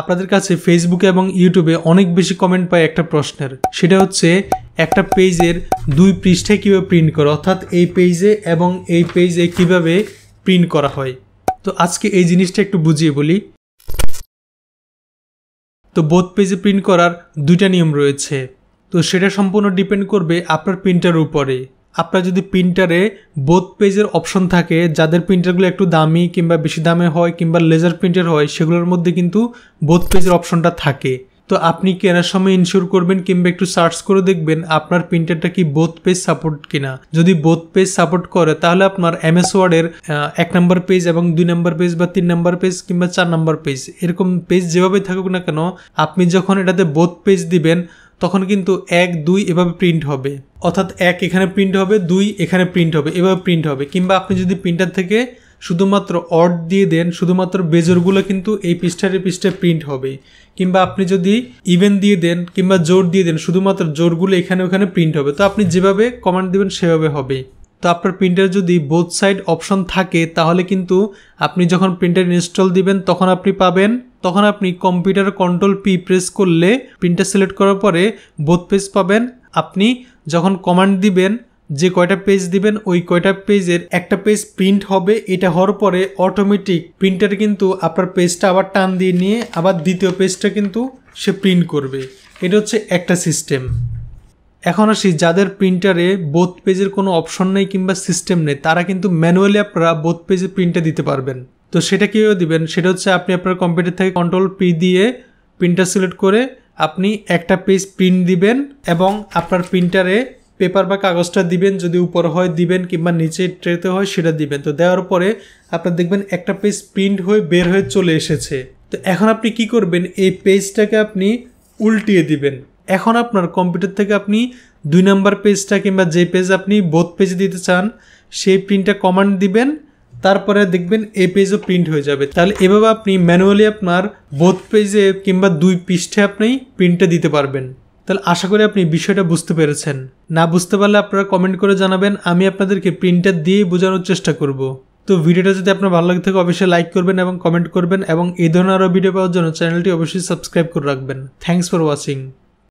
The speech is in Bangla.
আপনাদের কাছে ফেসবুকে এবং ইউটিউবে অনেক বেশি কমেন্ট পায় একটা প্রশ্নের সেটা হচ্ছে একটা পেজের দুই পৃষ্ঠায় কীভাবে প্রিন্ট করে অর্থাৎ এই পেজে এবং এই পেজে কিভাবে প্রিন্ট করা হয় তো আজকে এই জিনিসটা একটু বুঝিয়ে বলি তো বোধ পেজে প্রিন্ট করার দুইটা নিয়ম রয়েছে তো সেটা সম্পূর্ণ ডিপেন্ড করবে আপনার প্রিন্টার উপরে আপনার যদি প্রিন্টারে বোথ পেজের অপশন থাকে যাদের প্রিন্টারগুলো একটু দামি কিংবা বেশি দামে হয় কিংবা লেজার প্রিন্টার হয় সেগুলোর মধ্যে কিন্তু বোথ পেজের অপশনটা থাকে তো আপনি কেনার সময় ইনশিওর করবেন কিংবা একটু সার্চ করে দেখবেন আপনার প্রিন্টারটা কি বোথ পেজ সাপোর্ট কিনা যদি বোথ পেজ সাপোর্ট করে তাহলে আপনার এমএস ওয়ার্ডের এক নম্বর পেজ এবং দুই নম্বর পেজ বা তিন নম্বর পেজ কিংবা চার নম্বর পেজ এরকম পেজ যেভাবে থাকুক না কেন আপনি যখন এটাতে বোথ পেজ দিবেন তখন কিন্তু এক দুই এভাবে প্রিন্ট হবে অর্থাৎ এক এখানে প্রিন্ট হবে দুই এখানে প্রিন্ট হবে এভাবে প্রিন্ট হবে কিংবা আপনি যদি প্রিন্টার থেকে শুধুমাত্র অড দিয়ে দেন শুধুমাত্র বেজোরগুলো কিন্তু এই পৃষ্ঠারে পৃষ্ঠে প্রিন্ট হবে কিংবা আপনি যদি ইভেন দিয়ে দেন কিংবা জোর দিয়ে দেন শুধুমাত্র জোরগুলো এখানে ওখানে প্রিন্ট হবে তো আপনি যেভাবে কমান্ড দেবেন সেভাবে হবে তো আপনার প্রিন্টার যদি বোথ সাইড অপশন থাকে তাহলে কিন্তু আপনি যখন প্রিন্টার ইনস্টল দিবেন তখন আপনি পাবেন তখন আপনি কম্পিউটার কন্ট্রোল পি প্রেস করলে প্রিন্টার সিলেক্ট করার পরে বোধ পেজ পাবেন আপনি যখন কমান্ড দিবেন যে কয়টা পেজ দিবেন ওই কয়টা পেজের একটা পেজ প্রিন্ট হবে এটা হওয়ার পরে অটোমেটিক প্রিন্টার কিন্তু আপনার পেজটা আবার টান দিয়ে নিয়ে আবার দ্বিতীয় পেজটা কিন্তু সে প্রিন্ট করবে এটা হচ্ছে একটা সিস্টেম এখন আসি যাদের প্রিন্টারে বোথ পেজের কোনো অপশন নেই কিংবা সিস্টেম নেই তারা কিন্তু ম্যানুয়ালি আপনারা বোথ পেজে প্রিন্টে দিতে পারবেন তো সেটা কীভাবে দিবেন সেটা হচ্ছে আপনি আপনার কম্পিউটার থেকে কন্ট্রোল পি দিয়ে প্রিন্টার সিলেক্ট করে আপনি একটা পেজ প্রিন্ট দিবেন এবং আপনার প্রিন্টারে পেপার বা কাগজটা দিবেন যদি উপর হয় দিবেন কিংবা নিচে ট্রেতে হয় সেটা দিবেন তো দেওয়ার পরে আপনার দেখবেন একটা পেজ প্রিন্ট হয়ে বের হয়ে চলে এসেছে তো এখন আপনি কি করবেন এই পেজটাকে আপনি উল্টিয়ে দিবেন এখন আপনার কম্পিউটার থেকে আপনি দুই নাম্বার পেজটা কিংবা যে পেজ আপনি বোধ পেজ দিতে চান সেই প্রিন্টটা কমান্ড দিবেন তারপরে দেখবেন এই পেজও প্রিন্ট হয়ে যাবে তাহলে এভাবে আপনি ম্যানুয়ালি আপনার বোধ পেজে কিংবা দুই পৃষ্ঠে আপনি প্রিন্টটা দিতে পারবেন তাহলে আশা করি আপনি বিষয়টা বুঝতে পেরেছেন না বুঝতে পারলে আপনারা কমেন্ট করে জানাবেন আমি আপনাদেরকে প্রিন্টার দিয়ে বোঝানোর চেষ্টা করব তো ভিডিওটা যদি আপনার ভালো লাগে থাকে অবশ্যই লাইক করবেন এবং কমেন্ট করবেন এবং এই ধরনের আরও ভিডিও পাওয়ার জন্য চ্যানেলটি অবশ্যই সাবস্ক্রাইব করে রাখবেন থ্যাংকস ফর ওয়াচিং